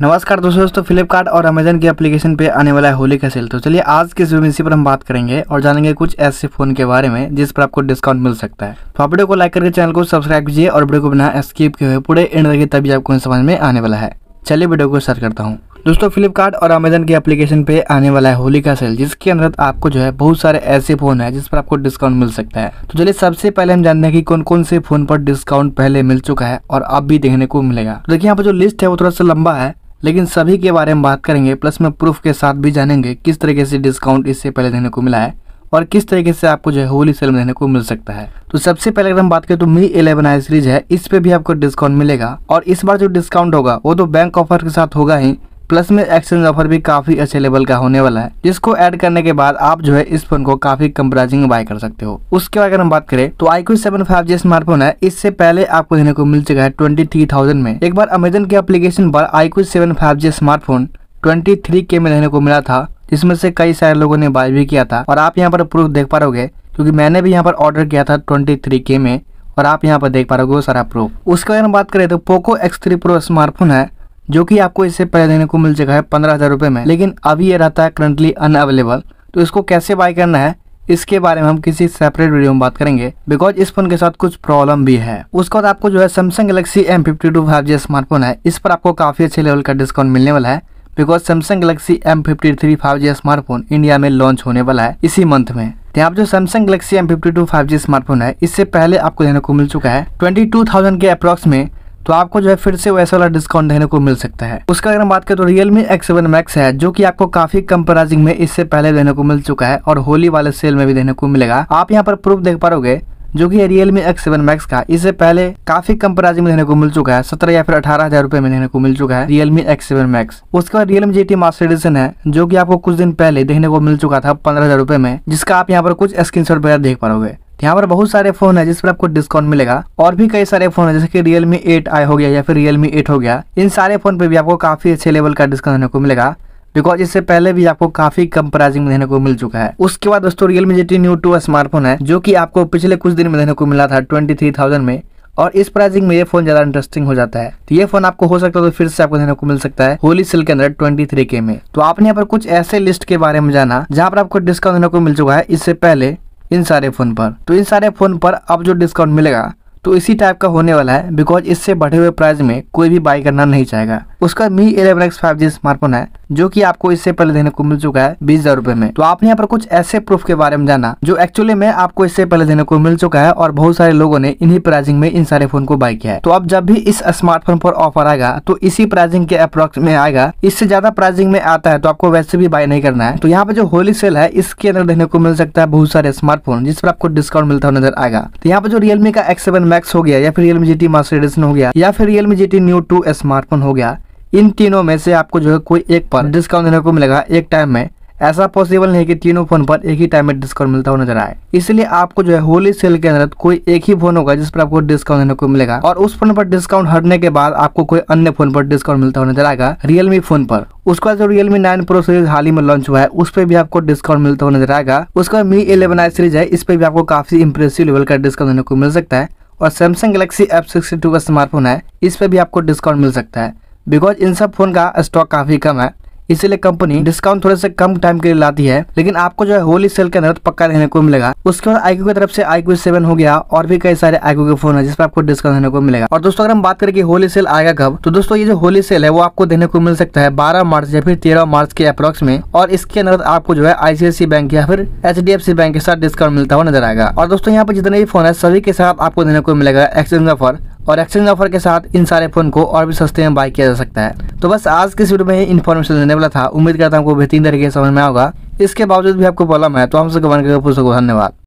नमस्कार दोस्तों दोस्तों फ्लिपकार्ट और अमेजन की एप्लीकेशन पे आने वाला है होली का सेल तो चलिए आज के इस इसी पर हम बात करेंगे और जानेंगे कुछ ऐसे फ़ोन के बारे में जिस पर आपको डिस्काउंट मिल सकता है तो आप वीडियो को लाइक करके चैनल को सब्सक्राइब कीजिए और वीडियो को बिना स्किप किए हुए पूरे एंड रखिए तभी आपको समझ में आने वाला है चलिए वीडियो को शेयर करता हूँ दोस्तों फ्लिपकार्ट और अमेजन की एप्लीकेशन पे आने वाला है होली का सेल जिसके अंदर आपको जो है बहुत सारे ऐसे फोन है जिस पर आपको डिस्काउंट मिल सकता है तो चलिए सबसे पहले हम जानते हैं कि कौन कौन से फोन पर डिस्काउंट पहले मिल चुका है और अब भी देखने को मिलेगा तो देखिए यहाँ पर जो लिस्ट है वो थोड़ा सा लंबा है लेकिन सभी के बारे में बात करेंगे प्लस में प्रूफ के साथ भी जानेंगे किस तरीके से डिस्काउंट इससे पहले देने को मिला है और किस तरीके से आपको जो है होली सेल में देने को मिल सकता है तो सबसे पहले अगर हम बात करें तो मी इलेवन आई सीरीज है इस पे भी आपको डिस्काउंट मिलेगा और इस बार जो डिस्काउंट होगा वो तो बैंक ऑफर के साथ होगा ही प्लस में एक्सचेंज ऑफर भी काफ़ी अच्छे लेवल का होने वाला है जिसको ऐड करने के बाद आप जो है इस फोन को काफी कम प्राइसिंग में बाय कर सकते हो उसके बाद अगर हम बात करें तो iQOO seven five G smartphone है इससे पहले आपको देने को मिल चुका है ट्वेंटी थ्री थाउजेंड में एक बार अमेजन के एप्लीकेशन पर iQOO seven five G smartphone twenty three के में देने को मिला था जिसमें से कई सारे लोगों ने बाय भी किया था और आप यहाँ पर प्रूफ देख पा रहे क्योंकि मैंने भी यहाँ पर ऑर्डर किया था ट्वेंटी थ्री के में और आप यहाँ पर देख पा रहे हो सारा प्रूफ उसके बाद हम बात करें तो Poco X three Pro smartphone है जो कि आपको इससे पहले देने को मिल चुका है पंद्रह हज़ार रुपए में लेकिन अभी ये रहता है करंटली अनअवेलेबल तो इसको कैसे बाय करना है इसके बारे में हम किसी सेपरेट वीडियो में बात करेंगे बिकॉज इस फोन के साथ कुछ प्रॉब्लम भी है उसके बाद आपको जो है Samsung Galaxy M fifty two five G smartphone है इस पर आपको काफ़ी अच्छे लेवल का डिस्काउंट मिलने वाला है because Samsung Galaxy M fifty three five G smartphone India में लॉन्च होने वाला है इसी मंथ में तो यहाँ जो Samsung Galaxy M fifty two five G smartphone है इससे पहले आपको देने को मिल चुका है ट्वेंटी टू थाउजेंड के अप्रॉक्स में तो आपको जो है फिर से वैसा वाला डिस्काउंट देखने को मिल सकता है उसका अगर हम बात करें तो रियलमी एक्स सेवन मैक्स है जो कि आपको काफी कम प्राइसिंग में इससे पहले देने को मिल चुका है और होली वाले सेल में भी देने को मिलेगा आप यहाँ पर प्रूफ देख पाओगे जो कि Realme X seven Max का इससे पहले काफी कम प्राइस में देने को मिल चुका है सत्रह या फिर अठारह हजार रुपए में देने को मिल चुका है Realme X seven Max उसके बाद Realme G T Master Edition है जो कि आपको कुछ दिन पहले देखने को मिल चुका था पंद्रह हजार रुपए में जिसका आप यहाँ पर कुछ स्क्रीन शॉट वगैरह देख पाओगे यहाँ पर बहुत सारे फोन है जिस पर आपको डिस्काउंट मिलेगा और भी कई सारे फोन है जैसे कि रियलमी एट आई हो गया या फिर रियलमी एट हो गया इन सारे फोन पे भी आपको काफी अच्छे लेवल का डिस्काउंट होने को मिलेगा बिकॉज इससे पहले भी आपको काफी कम प्राइसिंग में देने को मिल चुका है उसके बाद दोस्तों Realme G new two smartphone है जो कि आपको पिछले कुछ दिन में देने को मिला था ट्वेंटी थ्री थाउजेंड में और इस प्राइसिंग में ये फोन ज्यादा इंटरेस्टिंग हो जाता है तो ये फोन आपको हो सकता है तो फिर से आपको देने को मिल सकता है होली सेल के अंदर ट्वेंटी थ्री के में तो आपने यहाँ पर कुछ ऐसे लिस्ट के बारे में जाना जहाँ पर आपको डिस्काउंट देने को मिल चुका है इससे पहले इन सारे फ़ोन पर तो इन सारे फ़ोन पर अब जो डिस्काउंट मिलेगा तो इसी टाइप का होने वाला है बिकॉज इससे बढ़े हुए प्राइस में कोई भी बाई करना नहीं चाहेगा उसका Mi eleven X five G smartphone है जो कि आपको इससे पहले देने को मिल चुका है बीस हजार रूपए में तो आपने यहाँ पर कुछ ऐसे प्रूफ के बारे में जाना जो एक्चुअली में आपको इससे पहले देने को मिल चुका है और बहुत सारे लोगों ने इन्हीं प्राइसिंग में इन सारे फोन को बाय किया है तो अब जब भी इस स्मार्टफोन पर ऑफर आएगा तो इसी प्राइसिंग के अप्रोक्स में आएगा इससे ज्यादा प्राइसिंग में आता है तो आपको वैसे भी बाय नहीं करना है तो यहाँ पे जो होली सेल है इसके अंदर देने को मिल सकता है बहुत सारे स्मार्टफोन जिस पर आपको डिस्काउंट मिलता हुआ नजर आएगा तो यहाँ पे जो रियलमी का एक्स सेवन मैक्स हो गया या फिर Realme G T Master Edition हो गया या फिर Realme G T new two smartphone हो गया इन तीनों में से आपको जो है कोई एक पर डिस्काउंट देने को मिलेगा एक टाइम में ऐसा पॉसिबल नहीं कि तीनों फोन पर एक ही टाइम में डिस्काउंट मिलता हुआ नजर आए इसलिए आपको जो है होली सेल के अंदर कोई एक ही फोन होगा जिस पर आपको डिस्काउंट देने को मिलेगा और उस फोन पर डिस्काउंट हटने के बाद आपको कोई अन्य फोन पर डिस्काउंट मिलता हुआ नजर आएगा रियलमी फोन पर उसका जो रियलमी नाइन प्रो सीरीज हाल ही में लॉन्च हुआ है उस पर भी आपको डिस्काउंट मिलता हुआ नजर आएगा उसका मी इलेवन आई सीरीज है इस पर भी आपको काफी इम्प्रेसिव लेवल का डिस्काउंट देने को मिल सकता है और सैमसंग गैलेक्सी एफ सिक्सटी का स्मार्टफोन है इस पर भी आपको डिस्काउंट मिल सकता है बिकॉज इन सब फ़ोन का स्टॉक काफ़ी कम है इसीलिए कंपनी डिस्काउंट थोड़े से कम टाइम के लिए लाती है लेकिन आपको जो है होली सेल के अंदर पक्का रहने को मिलेगा उसके बाद आईक्यू की तरफ से आईक्यू सेवन हो गया और भी कई सारे आईक्यू के फोन है जिसपे आपको डिस्काउंट देने को मिलेगा और दोस्तों अगर हम बात करें कि होली सेल आएगा कब तो दोस्तों ये जो होली सेल है वो आपको देने को मिल सकता है बारह मार्च या फिर तेरह मार्च के अप्रोक्स में और इसके अंदर आपको जो है आईसीआईसी बैंक या फिर एच बैंक के साथ डिस्काउंट मिलता हुआ नजर आएगा और दोस्तों यहाँ पर जितने भी फोन है सभी के साथ आपको देने को मिलेगा एक्सचेंज ऑफर और एक्सचेंज ऑफर के साथ इन सारे फ़ोन को और भी सस्ते में बाय किया जा सकता है तो बस आज के इस वीडियो में इन्फॉर्मेशन देने वाला था उम्मीद करता हूँ आपको बेहतरीन तरीके से समझ में आएगा इसके बावजूद भी आपको प्रॉब्लम है तो हमसे कमेंट करके धन्यवाद